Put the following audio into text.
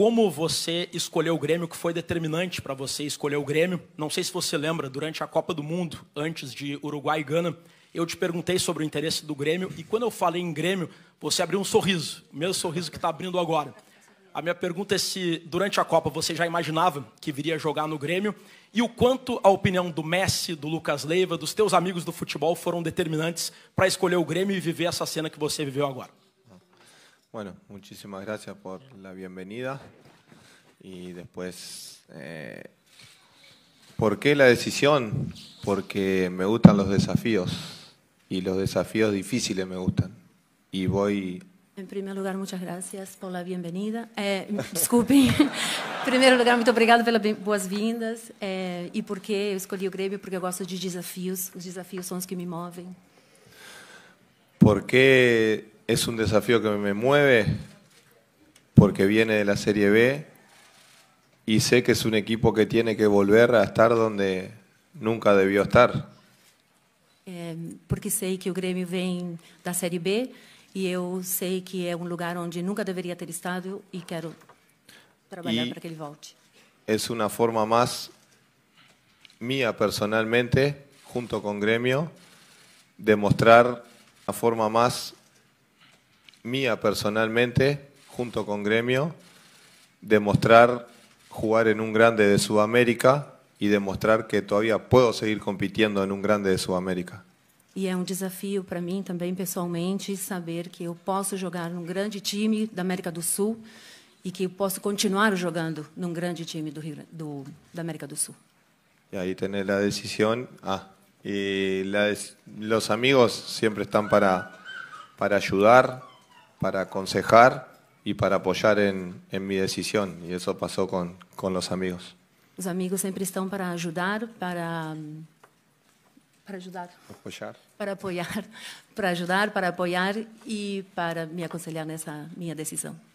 como você escolheu o Grêmio, que foi determinante para você escolher o Grêmio. Não sei se você lembra, durante a Copa do Mundo, antes de Uruguai e Gana, eu te perguntei sobre o interesse do Grêmio e quando eu falei em Grêmio, você abriu um sorriso, o mesmo sorriso que está abrindo agora. A minha pergunta é se durante a Copa você já imaginava que viria jogar no Grêmio e o quanto a opinião do Messi, do Lucas Leiva, dos teus amigos do futebol foram determinantes para escolher o Grêmio e viver essa cena que você viveu agora. Bueno, muchísimas gracias por la bienvenida y después, eh, ¿por qué la decisión? Porque me gustan los desafíos y los desafíos difíciles me gustan y voy... En primer lugar, muchas gracias por la bienvenida. Eh, disculpen. en primer lugar, muito obrigado por boas-vindas. Eh, por qué eu escolhi o Grêmio? Porque gosto de desafíos, los desafíos son los que me mueven. Por qué es un desafío que me mueve porque viene de la Serie B y sé que es un equipo que tiene que volver a estar donde nunca debió estar. Eh, porque sé que o Grêmio de la Serie B y yo sé que es un um lugar donde nunca debería ter estado y e trabajar e para que él volte. Es una forma más mía personalmente, junto con Gremio, Grêmio, de mostrar la forma más mía personalmente, junto con Gremio, demostrar jugar en un grande de Sudamérica y demostrar que todavía puedo seguir compitiendo en un grande de Sudamérica. Y e es un um desafío para mí también, personalmente, saber que yo puedo jugar en un grande time de América del Sur y e que yo puedo continuar jugando en un grande time de América del Sur. Y ahí tener la decisión, Ah, y la, amigos siempre están para para ayudar para aconsejar y para apoyar en, en mi decisión. Y eso pasó con, los amigos. Los amigos siempre están para ayudar, para, mm, para ayudar. Para apoyar, para ayudar, para apoyar y para me aconsejar esa mi decisión.